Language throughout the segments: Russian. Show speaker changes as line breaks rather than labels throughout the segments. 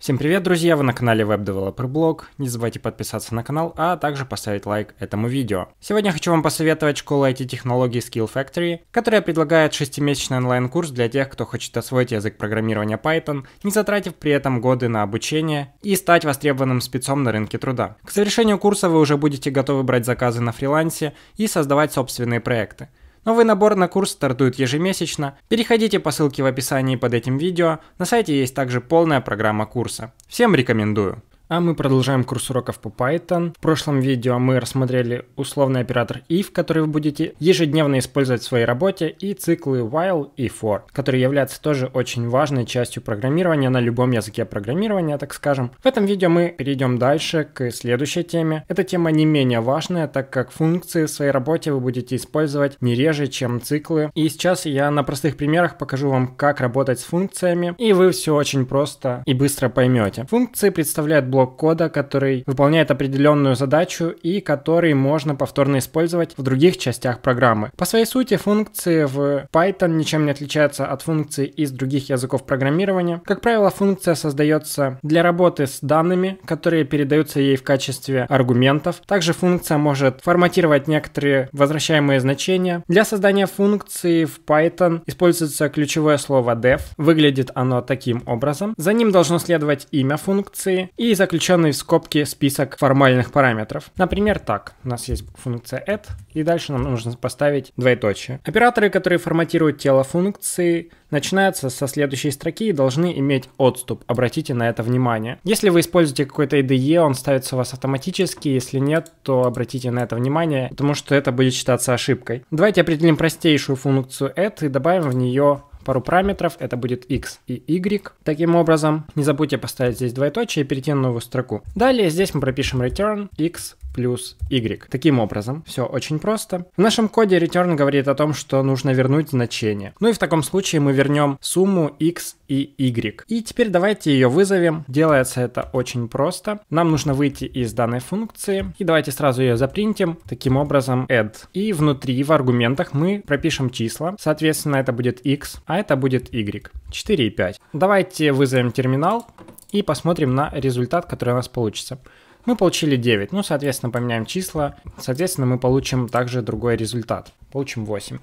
Всем привет, друзья! Вы на канале Web Developer Blog. Не забывайте подписаться на канал, а также поставить лайк этому видео. Сегодня хочу вам посоветовать школу IT-технологий Skill Factory, которая предлагает 6-месячный онлайн-курс для тех, кто хочет освоить язык программирования Python, не затратив при этом годы на обучение и стать востребованным спецом на рынке труда. К завершению курса вы уже будете готовы брать заказы на фрилансе и создавать собственные проекты. Новый набор на курс стартует ежемесячно. Переходите по ссылке в описании под этим видео. На сайте есть также полная программа курса. Всем рекомендую. А мы продолжаем курс уроков по Python. В прошлом видео мы рассмотрели условный оператор if, который вы будете ежедневно использовать в своей работе, и циклы while и for, которые являются тоже очень важной частью программирования на любом языке программирования, так скажем. В этом видео мы перейдем дальше к следующей теме. Эта тема не менее важная, так как функции в своей работе вы будете использовать не реже, чем циклы. И сейчас я на простых примерах покажу вам, как работать с функциями, и вы все очень просто и быстро поймете. Функции представляют блок блок кода, который выполняет определенную задачу и который можно повторно использовать в других частях программы. По своей сути, функции в Python ничем не отличаются от функций из других языков программирования. Как правило, функция создается для работы с данными, которые передаются ей в качестве аргументов. Также функция может форматировать некоторые возвращаемые значения. Для создания функции в Python используется ключевое слово def. Выглядит оно таким образом. За ним должно следовать имя функции и за заключенный в скобке список формальных параметров. Например, так. У нас есть функция add, и дальше нам нужно поставить двоеточие. Операторы, которые форматируют тело функции, начинаются со следующей строки и должны иметь отступ. Обратите на это внимание. Если вы используете какой-то IDE, он ставится у вас автоматически, если нет, то обратите на это внимание, потому что это будет считаться ошибкой. Давайте определим простейшую функцию add и добавим в нее пару параметров, это будет x и y. Таким образом, не забудьте поставить здесь двоеточие и перейти на новую строку. Далее здесь мы пропишем return x плюс y. Таким образом, все очень просто. В нашем коде return говорит о том, что нужно вернуть значение. Ну и в таком случае мы вернем сумму x и y. И теперь давайте ее вызовем. Делается это очень просто. Нам нужно выйти из данной функции. И давайте сразу ее запринтим. Таким образом add. И внутри в аргументах мы пропишем числа. Соответственно, это будет x, а это будет y, 4 и 5. Давайте вызовем терминал и посмотрим на результат, который у нас получится. Мы получили 9, ну, соответственно, поменяем числа, соответственно, мы получим также другой результат, получим 8.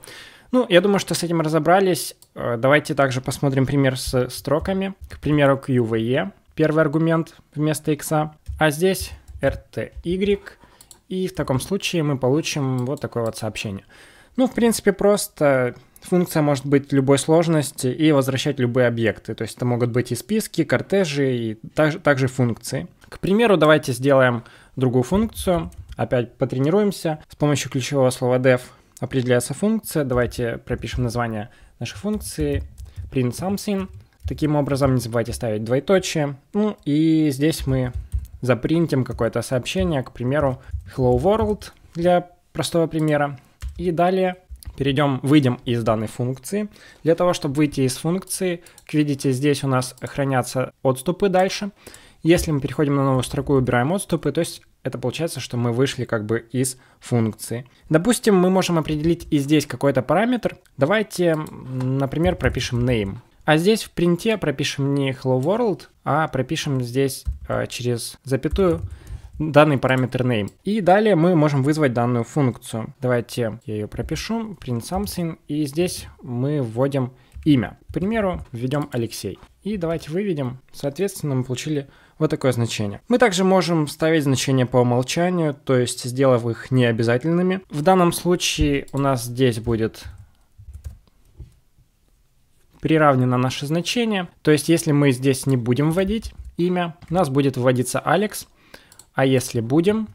Ну, я думаю, что с этим разобрались. Э, давайте также посмотрим пример с строками. К примеру, QVE, первый аргумент вместо x, а здесь RTY, и в таком случае мы получим вот такое вот сообщение. Ну, в принципе, просто Функция может быть любой сложности и возвращать любые объекты. То есть это могут быть и списки, кортежи, и также, также функции. К примеру, давайте сделаем другую функцию. Опять потренируемся. С помощью ключевого слова def определяется функция. Давайте пропишем название нашей функции print something. Таким образом, не забывайте ставить двоеточие. Ну и здесь мы запринтим какое-то сообщение, к примеру, hello world для простого примера. И далее Перейдем, выйдем из данной функции. Для того, чтобы выйти из функции, как видите, здесь у нас хранятся отступы дальше. Если мы переходим на новую строку и убираем отступы, то есть это получается, что мы вышли как бы из функции. Допустим, мы можем определить и здесь какой-то параметр. Давайте, например, пропишем name. А здесь в принте пропишем не hello world, а пропишем здесь э, через запятую данный параметр name. И далее мы можем вызвать данную функцию. Давайте я ее пропишу, print something, и здесь мы вводим имя. К примеру, введем Алексей. И давайте выведем, соответственно, мы получили вот такое значение. Мы также можем ставить значения по умолчанию, то есть сделав их необязательными. В данном случае у нас здесь будет приравнено наше значение. То есть если мы здесь не будем вводить имя, у нас будет вводиться Алекс. А если будем,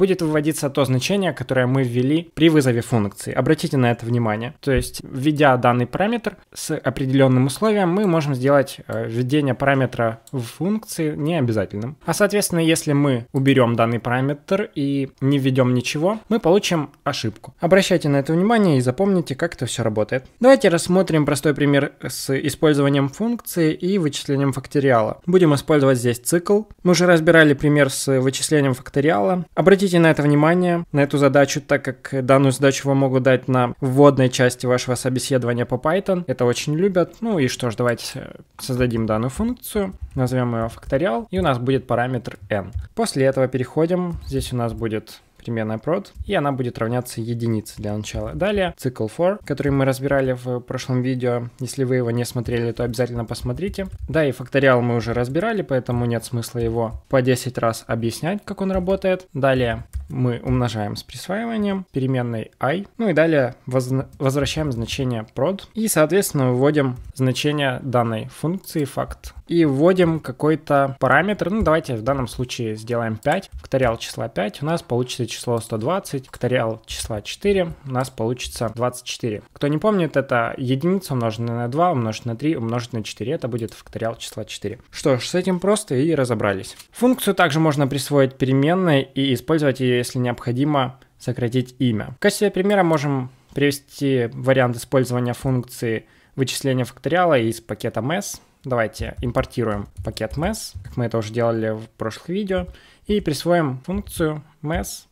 будет выводиться то значение, которое мы ввели при вызове функции. Обратите на это внимание. То есть, введя данный параметр с определенным условием, мы можем сделать э, введение параметра в функции необязательным. А соответственно, если мы уберем данный параметр и не введем ничего, мы получим ошибку. Обращайте на это внимание и запомните, как это все работает. Давайте рассмотрим простой пример с использованием функции и вычислением факториала. Будем использовать здесь цикл. Мы уже разбирали пример с вычислением факториала. Обратите Обратите на это внимание, на эту задачу, так как данную задачу вам могут дать на вводной части вашего собеседования по Python. Это очень любят. Ну и что ж, давайте э, создадим данную функцию, назовем ее факториал, и у нас будет параметр n. После этого переходим, здесь у нас будет переменная prod, и она будет равняться единице для начала. Далее цикл for, который мы разбирали в прошлом видео. Если вы его не смотрели, то обязательно посмотрите. Да, и факториал мы уже разбирали, поэтому нет смысла его по 10 раз объяснять, как он работает. Далее мы умножаем с присваиванием переменной i, ну и далее воз... возвращаем значение prod и, соответственно, выводим значение данной функции fact и вводим какой-то параметр. Ну, давайте в данном случае сделаем 5. Факториал числа 5 у нас получится число 120. Факториал числа 4 у нас получится 24. Кто не помнит, это единица умноженная на 2, умноженная на 3, умноженная на 4. Это будет факториал числа 4. Что ж, с этим просто и разобрались. Функцию также можно присвоить переменной и использовать ее, если необходимо сократить имя. В качестве примера можем привести вариант использования функции вычисления факториала из пакета MES Давайте импортируем пакет mess, как мы это уже делали в прошлых видео, и присвоим функцию mess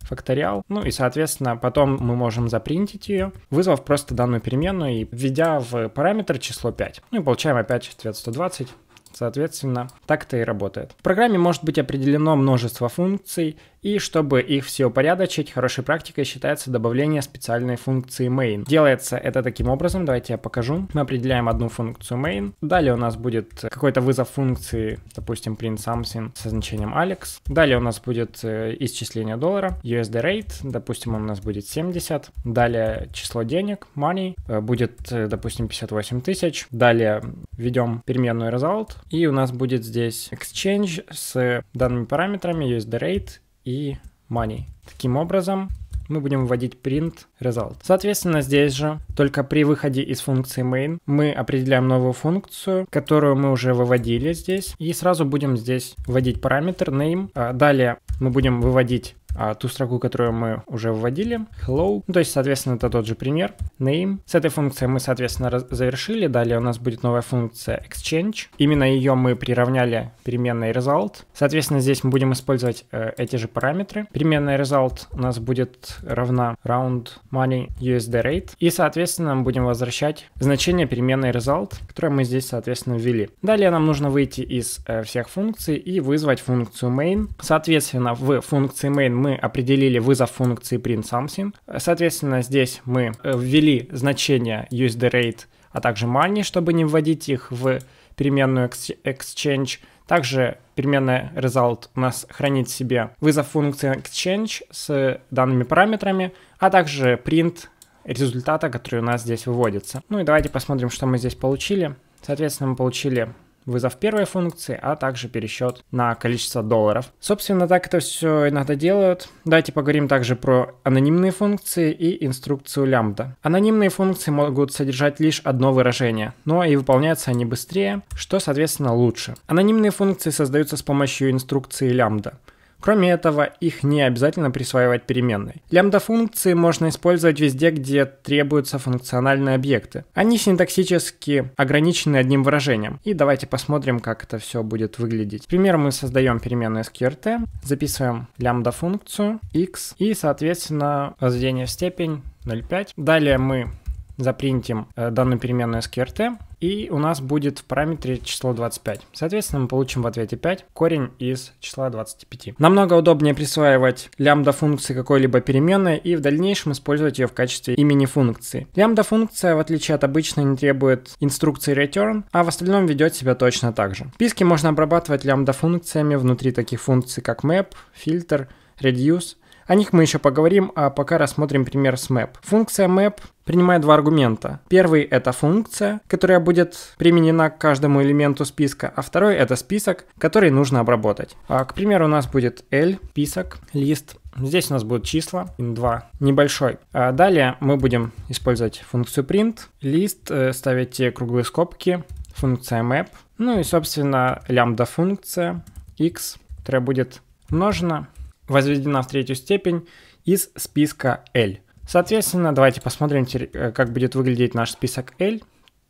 факториал. Ну и, соответственно, потом мы можем запринтить ее, вызвав просто данную переменную и введя в параметр число 5. Ну и получаем опять ответ 120. Соответственно, так это и работает. В программе может быть определено множество функций, и чтобы их все упорядочить, хорошей практикой считается добавление специальной функции main. Делается это таким образом, давайте я покажу. Мы определяем одну функцию main. Далее у нас будет какой-то вызов функции, допустим, print something со значением Alex. Далее у нас будет э, исчисление доллара, USD rate, допустим, он у нас будет 70. Далее число денег, money, э, будет, э, допустим, 58 тысяч. Далее введем переменную result, и у нас будет здесь exchange с данными параметрами USD rate и money. Таким образом, мы будем вводить print result. Соответственно, здесь же, только при выходе из функции main, мы определяем новую функцию, которую мы уже выводили здесь, и сразу будем здесь вводить параметр name. А далее мы будем выводить а, ту строку, которую мы уже вводили, hello. Ну, то есть, соответственно, это тот же пример, name. С этой функцией мы, соответственно, завершили. Далее у нас будет новая функция exchange. Именно ее мы приравняли переменной result. Соответственно, здесь мы будем использовать э, эти же параметры. Переменная result у нас будет равна round money USD rate. И, соответственно, мы будем возвращать значение переменной result, которое мы здесь, соответственно, ввели. Далее нам нужно выйти из э, всех функций и вызвать функцию main. Соответственно, в функции main мы мы определили вызов функции print something. Соответственно, здесь мы э, ввели значение USDRate, а также money, чтобы не вводить их в переменную exchange. Также переменная result у нас хранит в себе вызов функции exchange с данными параметрами, а также print результата, который у нас здесь выводится. Ну и давайте посмотрим, что мы здесь получили. Соответственно, мы получили вызов первой функции, а также пересчет на количество долларов. Собственно, так это все иногда делают. Давайте поговорим также про анонимные функции и инструкцию лямбда. Анонимные функции могут содержать лишь одно выражение, но и выполняются они быстрее, что, соответственно, лучше. Анонимные функции создаются с помощью инструкции лямбда. Кроме этого, их не обязательно присваивать переменной. Лямбда-функции можно использовать везде, где требуются функциональные объекты. Они синтаксически ограничены одним выражением. И давайте посмотрим, как это все будет выглядеть. Например, мы создаем переменную sqrt, записываем лямбда-функцию x и, соответственно, возведение в степень 0,5. Далее мы запринтим э, данную переменную sqrt, и у нас будет в параметре число 25. Соответственно, мы получим в ответе 5 корень из числа 25. Намного удобнее присваивать лямбда функции какой-либо переменной и в дальнейшем использовать ее в качестве имени функции. Лямбда функция, в отличие от обычной, не требует инструкции return, а в остальном ведет себя точно так же. Списки можно обрабатывать лямбда функциями внутри таких функций, как map, filter, reduce о них мы еще поговорим, а пока рассмотрим пример с map. Функция map принимает два аргумента. Первый — это функция, которая будет применена к каждому элементу списка, а второй — это список, который нужно обработать. А, к примеру, у нас будет L, список, лист, Здесь у нас будут числа, 2, небольшой. А далее мы будем использовать функцию print, лист, э, ставить те круглые скобки, функция map, ну и, собственно, лямбда функция x, которая будет умножена возведена в третью степень из списка L. Соответственно, давайте посмотрим, э, как будет выглядеть наш список L.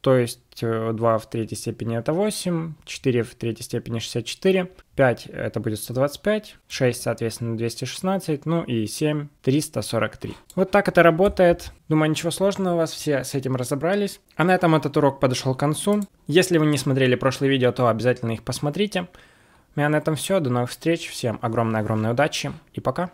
То есть 2 э, в третьей степени это 8, 4 в третьей степени 64, 5 это будет 125, 6, соответственно, 216, ну и 7, 343. Вот так это работает. Думаю, ничего сложного, у вас все с этим разобрались. А на этом этот урок подошел к концу. Если вы не смотрели прошлые видео, то обязательно их посмотрите меня на этом все. До новых встреч. Всем огромной-огромной удачи и пока.